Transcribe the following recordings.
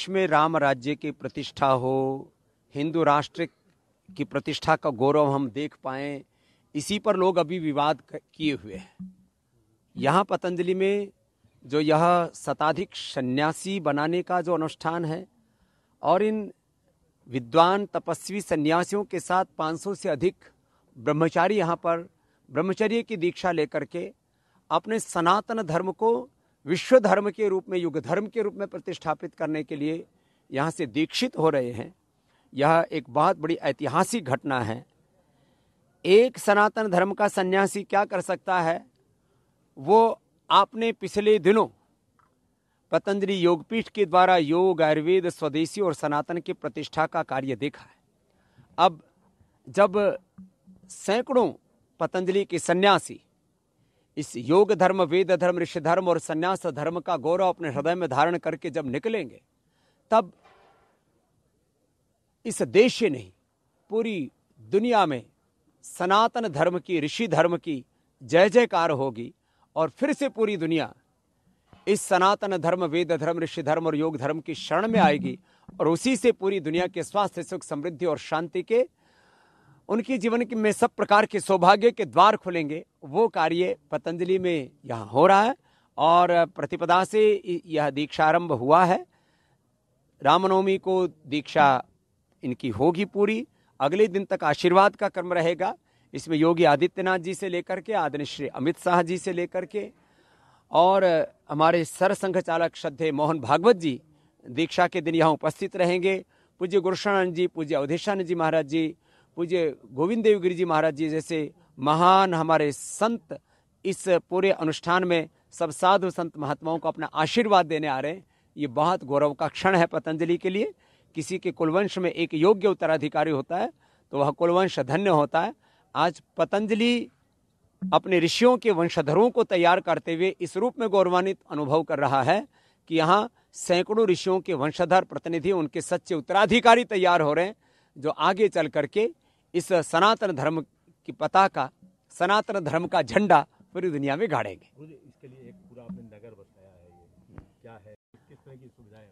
कच्छ में राम राज्य की प्रतिष्ठा हो हिंदू राष्ट्र की प्रतिष्ठा का गौरव हम देख पाए इसी पर लोग अभी विवाद किए हुए हैं यहाँ पतंजलि में जो यह शताधिक सन्यासी बनाने का जो अनुष्ठान है और इन विद्वान तपस्वी सन्यासियों के साथ 500 से अधिक ब्रह्मचारी यहाँ पर ब्रह्मचर्य की दीक्षा लेकर के अपने सनातन धर्म को विश्व धर्म के रूप में युग धर्म के रूप में प्रतिष्ठापित करने के लिए यहाँ से दीक्षित हो रहे हैं यह एक बहुत बड़ी ऐतिहासिक घटना है एक सनातन धर्म का सन्यासी क्या कर सकता है वो आपने पिछले दिनों पतंजलि योगपीठ के द्वारा योग आयुर्वेद स्वदेशी और सनातन की प्रतिष्ठा का कार्य देखा है अब जब सैकड़ों पतंजलि के सन्यासी इस योग धर्म वेद धर्म ऋषि धर्म और सन्यास धर्म का गौरव अपने हृदय में धारण करके जब निकलेंगे तब इस देश ही नहीं पूरी दुनिया में सनातन धर्म की ऋषि धर्म की जय जयकार होगी और फिर से पूरी दुनिया इस सनातन धर्म वेद धर्म ऋषि धर्म और योग धर्म की शरण में आएगी और उसी से पूरी दुनिया के स्वास्थ्य सुख समृद्धि और शांति के उनके जीवन में सब प्रकार के सौभाग्य के द्वार खुलेंगे वो कार्य पतंजलि में यहाँ हो रहा है और प्रतिपदा से यह आरंभ हुआ है रामनवमी को दीक्षा इनकी होगी पूरी अगले दिन तक आशीर्वाद का क्रम रहेगा इसमें योगी आदित्यनाथ जी से लेकर के आदरणीय श्री अमित शाह जी से लेकर के और हमारे सरसंघ चालक श्रद्धे मोहन भागवत जी दीक्षा के दिन यहाँ उपस्थित रहेंगे पूज्य गुरुशरण जी पूज्य अवधेशानंद जी महाराज जी पूज्य गोविंद देव जी महाराज जी जैसे महान हमारे संत इस पूरे अनुष्ठान में सब साधु संत महात्माओं को अपना आशीर्वाद देने आ रहे हैं ये बहुत गौरव का क्षण है पतंजलि के लिए किसी के कुलवंश में एक योग्य उत्तराधिकारी होता है तो वह कुलवंश धन्य होता है आज पतंजलि अपने ऋषियों के वंशधरों को तैयार करते हुए इस रूप में गौरवान्वित अनुभव कर रहा है कि यहाँ सैकड़ों ऋषियों के वंशधर प्रतिनिधि उनके सच्चे उत्तराधिकारी तैयार हो रहे हैं जो आगे चल करके इस सनातन धर्म की पता का सनातन धर्म का झंडा पूरी दुनिया में गाड़ेंगे इसके लिए एक पूरा आपने नगर बताया है ये क्या है किस तरह की सुविधाएं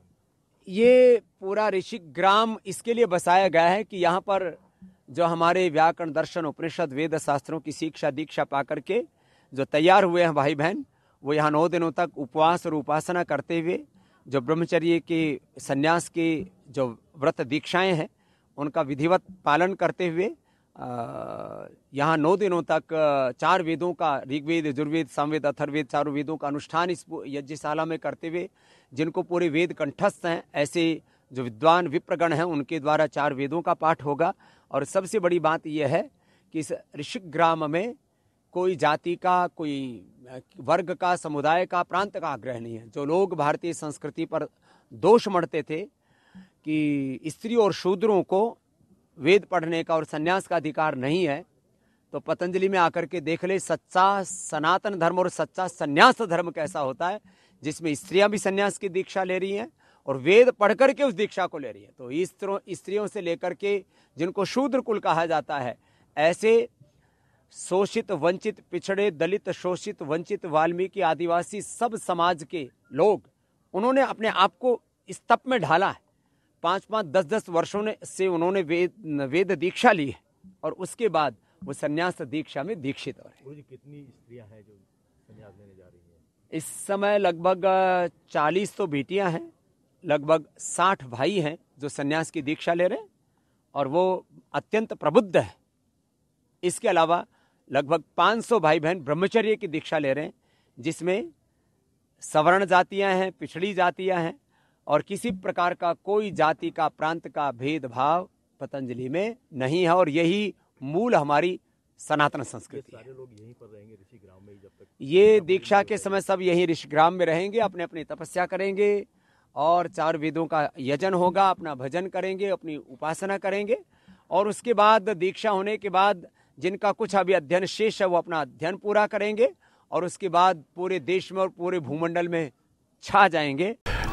ये पूरा ऋषि ग्राम इसके लिए बसाया गया है कि यहाँ पर जो हमारे व्याकरण दर्शन उपनिषद वेद शास्त्रों की शिक्षा दीक्षा पा करके जो तैयार हुए हैं भाई बहन वो यहाँ नौ दिनों तक उपवास और उपासना करते हुए जो ब्रह्मचर्य के संन्यास के जो व्रत दीक्षाएं हैं उनका विधिवत पालन करते हुए यहाँ नौ दिनों तक चार वेदों का ऋग्वेद यजुर्वेद सामवेद अथर्वेद चारों वेदों का अनुष्ठान इस यज्ञशाला में करते हुए जिनको पूरे वेद कंठस्थ हैं ऐसे जो विद्वान विप्रगण हैं उनके द्वारा चार वेदों का पाठ होगा और सबसे बड़ी बात यह है कि इस ग्राम में कोई जाति का कोई वर्ग का समुदाय का प्रांत का आग्रह नहीं है जो लोग भारतीय संस्कृति पर दोष मढ़ते थे कि स्त्री और शूद्रों को वेद पढ़ने का और संन्यास का अधिकार नहीं है तो पतंजलि में आकर के देख ले सच्चा सनातन धर्म और सच्चा संन्यास धर्म कैसा होता है जिसमें स्त्रियां भी संन्यास की दीक्षा ले रही हैं और वेद पढ़ करके उस दीक्षा को ले रही है तो स्त्रों स्त्रियों से लेकर के जिनको शूद्र कुल कहा जाता है ऐसे शोषित वंचित पिछड़े दलित शोषित वंचित वाल्मीकि आदिवासी सब समाज के लोग उन्होंने अपने आप को स्तप में ढाला है पाँच पाँच दस दस वर्षों ने से उन्होंने वेद वेद दीक्षा ली है और उसके बाद वो सन्यास दीक्षा में दीक्षित हो रहे हैं कितनी स्त्रियां हैं जो सन्यास लेने जा रही हैं इस समय लगभग चालीस तो बेटियां हैं लगभग साठ भाई हैं जो संन्यास की दीक्षा ले रहे हैं और वो अत्यंत प्रबुद्ध है इसके अलावा लगभग 500 भाई बहन ब्रह्मचर्य की दीक्षा ले रहे हैं जिसमें सवर्ण जातियां हैं पिछड़ी जातियां हैं और किसी प्रकार का कोई जाति का प्रांत का भेदभाव पतंजलि में नहीं है और यही मूल हमारी सनातन संस्कृति सारे लोग यहीं पर रहेंगे में जब तक ये दीक्षा के समय सब यही ऋषिग्राम में रहेंगे अपने अपनी तपस्या करेंगे और चार वेदों का यजन होगा अपना भजन करेंगे अपनी उपासना करेंगे और उसके बाद दीक्षा होने के बाद जिनका कुछ अभी अध्ययन शेष है वो अपना अध्ययन पूरा करेंगे और उसके बाद पूरे देश में और पूरे भूमंडल में छा जाएंगे